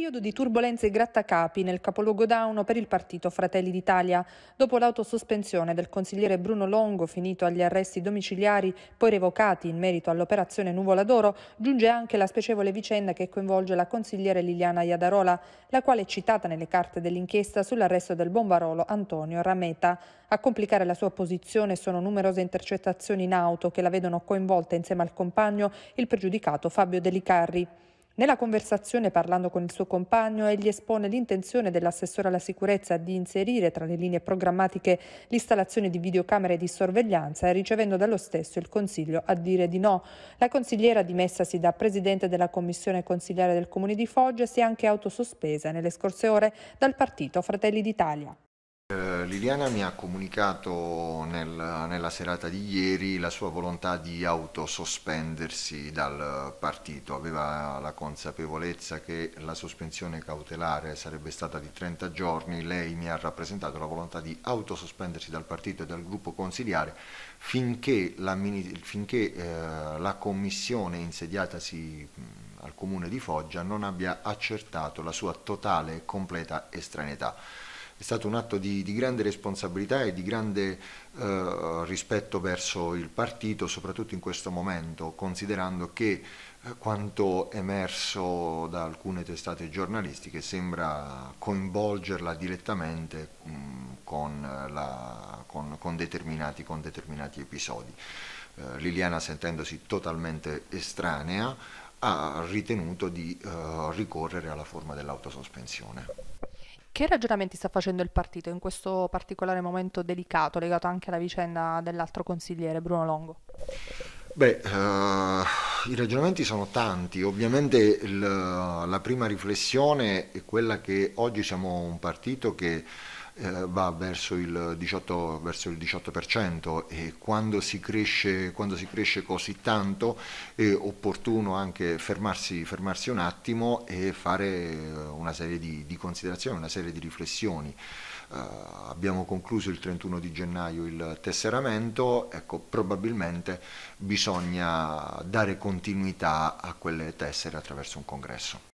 periodo di turbolenze e grattacapi nel capoluogo Dauno per il partito Fratelli d'Italia. Dopo l'autosospensione del consigliere Bruno Longo, finito agli arresti domiciliari, poi revocati in merito all'operazione Nuvola d'Oro, giunge anche la spiacevole vicenda che coinvolge la consigliere Liliana Iadarola, la quale è citata nelle carte dell'inchiesta sull'arresto del bombarolo Antonio Rameta. A complicare la sua posizione sono numerose intercettazioni in auto che la vedono coinvolta insieme al compagno, il pregiudicato Fabio Delicarri. Nella conversazione parlando con il suo compagno, egli espone l'intenzione dell'assessore alla sicurezza di inserire tra le linee programmatiche l'installazione di videocamere di sorveglianza, ricevendo dallo stesso il consiglio a dire di no. La consigliera dimessasi da presidente della commissione consigliare del comune di Foggia si è anche autosospesa nelle scorse ore dal partito Fratelli d'Italia. Liliana mi ha comunicato nel, nella serata di ieri la sua volontà di autosospendersi dal partito, aveva la consapevolezza che la sospensione cautelare sarebbe stata di 30 giorni, lei mi ha rappresentato la volontà di autosospendersi dal partito e dal gruppo consigliare finché la, finché, eh, la commissione insediatasi al comune di Foggia non abbia accertato la sua totale e completa estraneità è stato un atto di, di grande responsabilità e di grande eh, rispetto verso il partito, soprattutto in questo momento, considerando che eh, quanto emerso da alcune testate giornalistiche sembra coinvolgerla direttamente mh, mm, con, la, con, con, determinati, con, determinati, episodi. Eh, Liliana sentendosi totalmente estranea ha ritenuto di eh, ricorrere alla forma dell'autosospensione. Che ragionamenti sta facendo il partito in questo particolare momento delicato, legato anche alla vicenda dell'altro consigliere, Bruno Longo? Beh, uh, i ragionamenti sono tanti, ovviamente il, la prima riflessione è quella che oggi siamo un partito che eh, va verso il, 18, verso il, 18%, e quando si cresce, quando si cresce così tanto è opportuno anche fermarsi, fermarsi, un attimo e fare eh, una serie di, di considerazioni, una serie di riflessioni. Uh, abbiamo concluso il 31 di gennaio il tesseramento, ecco, probabilmente bisogna dare continuità a quelle tessere attraverso un congresso.